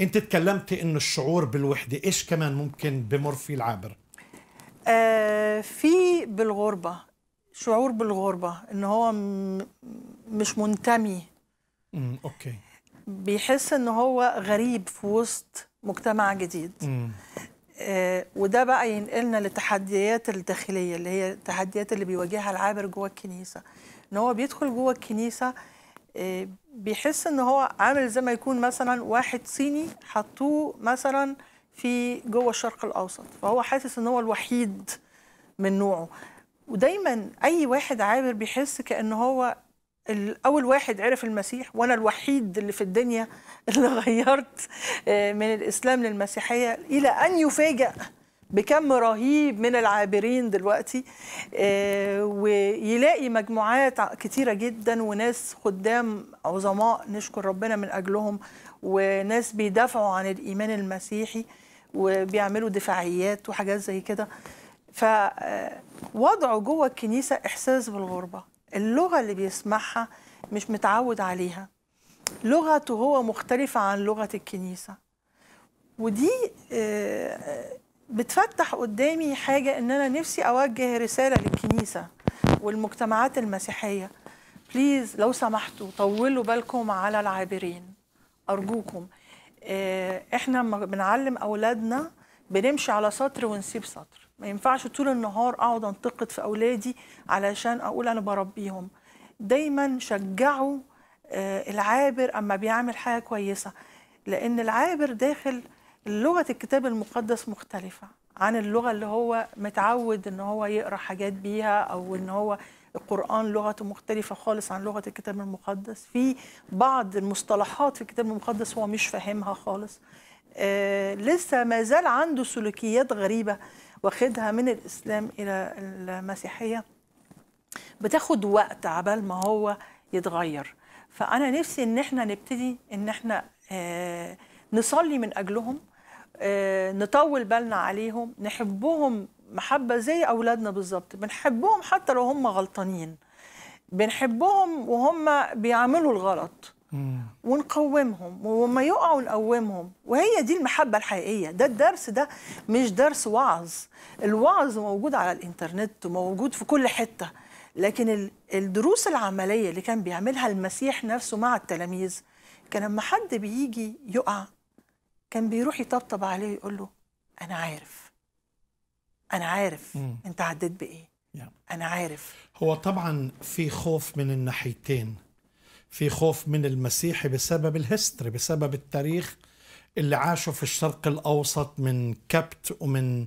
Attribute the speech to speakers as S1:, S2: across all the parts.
S1: انت تكلمت انه الشعور بالوحده ايش كمان ممكن بمر فيه العابر
S2: آه في بالغربه شعور بالغربه ان هو مش منتمي امم اوكي بيحس ان هو غريب في وسط مجتمع جديد امم آه وده بقى ينقلنا للتحديات الداخليه اللي هي التحديات اللي بيواجهها العابر جوه الكنيسه ان هو بيدخل جوه الكنيسه بيحس ان هو عامل زي ما يكون مثلا واحد صيني حطوه مثلا في جوه الشرق الاوسط فهو حاسس ان هو الوحيد من نوعه ودايما اي واحد عابر بيحس كان هو اول واحد عرف المسيح وانا الوحيد اللي في الدنيا اللي غيرت آه، من الاسلام للمسيحيه الى ان يفاجئ بكم رهيب من العابرين دلوقتي آه، ويلاقي مجموعات كتيره جدا وناس خدام عظماء نشكر ربنا من اجلهم وناس بيدافعوا عن الايمان المسيحي وبيعملوا دفاعيات وحاجات زي كده فوضعه آه، جوه الكنيسه احساس بالغربه اللغه اللي بيسمعها مش متعود عليها لغته هو مختلفه عن لغه الكنيسه ودي آه، بتفتح قدامي حاجة إن أنا نفسي أوجه رسالة للكنيسة والمجتمعات المسيحية بليز لو سمحتوا طولوا بالكم على العابرين أرجوكم آه، إحنا لما بنعلم أولادنا بنمشي على سطر ونسيب سطر ما ينفعش طول النهار أقعد أنتقد في أولادي علشان أقول أنا بربيهم دايما شجعوا آه، العابر أما بيعمل حاجة كويسة لأن العابر داخل لغه الكتاب المقدس مختلفه عن اللغه اللي هو متعود ان هو يقرا حاجات بيها او ان هو القرآن لغته مختلفة خالص عن لغة الكتاب المقدس في بعض المصطلحات في الكتاب المقدس هو مش فاهمها خالص آه لسه ما زال عنده سلوكيات غريبة واخدها من الإسلام إلى المسيحية بتاخد وقت عبال ما هو يتغير فأنا نفسي إن إحنا نبتدي إن إحنا آه نصلي من اجلهم آه، نطول بالنا عليهم نحبهم محبه زي اولادنا بالظبط بنحبهم حتى لو هم غلطانين بنحبهم وهم بيعملوا الغلط ونقومهم وما يقعوا نقومهم وهي دي المحبة الحقيقية ده الدرس ده مش درس وعظ الوعظ موجود على الإنترنت وموجود في كل حتة لكن الدروس العملية اللي كان بيعملها المسيح نفسه مع التلاميذ كان لما حد بيجي يقع كان بيروح يطبطب عليه ويقول له انا عارف انا عارف
S1: مم. انت عديت بايه yeah. انا عارف هو طبعا في خوف من الناحيتين في خوف من المسيحي بسبب الهستري بسبب التاريخ اللي عاشوا في الشرق الاوسط من كبت ومن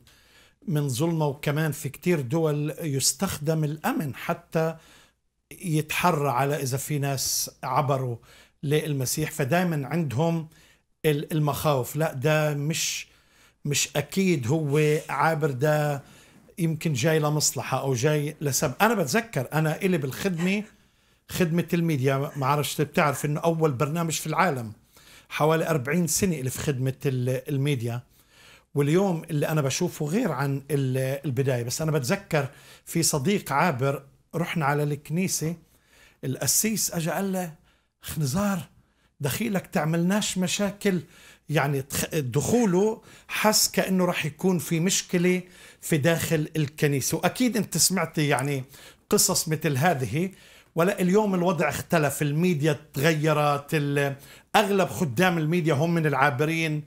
S1: من ظلمه وكمان في كتير دول يستخدم الامن حتى يتحرى على اذا في ناس عبروا للمسيح فدايما عندهم المخاوف لا ده مش مش اكيد هو عابر ده يمكن جاي لمصلحه او جاي لسبب انا بتذكر انا الي بالخدمه خدمه الميديا ما عرفت بتعرف انه اول برنامج في العالم حوالي 40 سنه الي في خدمه الميديا واليوم اللي انا بشوفه غير عن البدايه بس انا بتذكر في صديق عابر رحنا على الكنيسه القسيس اجى قال له خنزار دخيلك تعملناش مشاكل يعني دخوله حس كأنه رح يكون في مشكلة في داخل الكنيسة وأكيد أنت سمعتي يعني قصص مثل هذه ولا اليوم الوضع اختلف الميديا تغيرت اغلب خدام الميديا هم من العابرين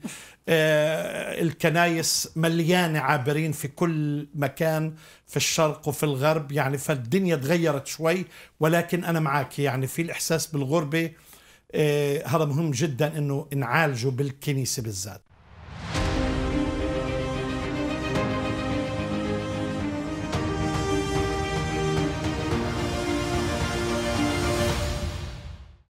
S1: آه الكنايس مليانه عابرين في كل مكان في الشرق وفي الغرب يعني فالدنيا تغيرت شوي ولكن انا معك يعني في الاحساس بالغربه إيه، هذا مهم جدا انه نعالجه بالكنيسه بالذات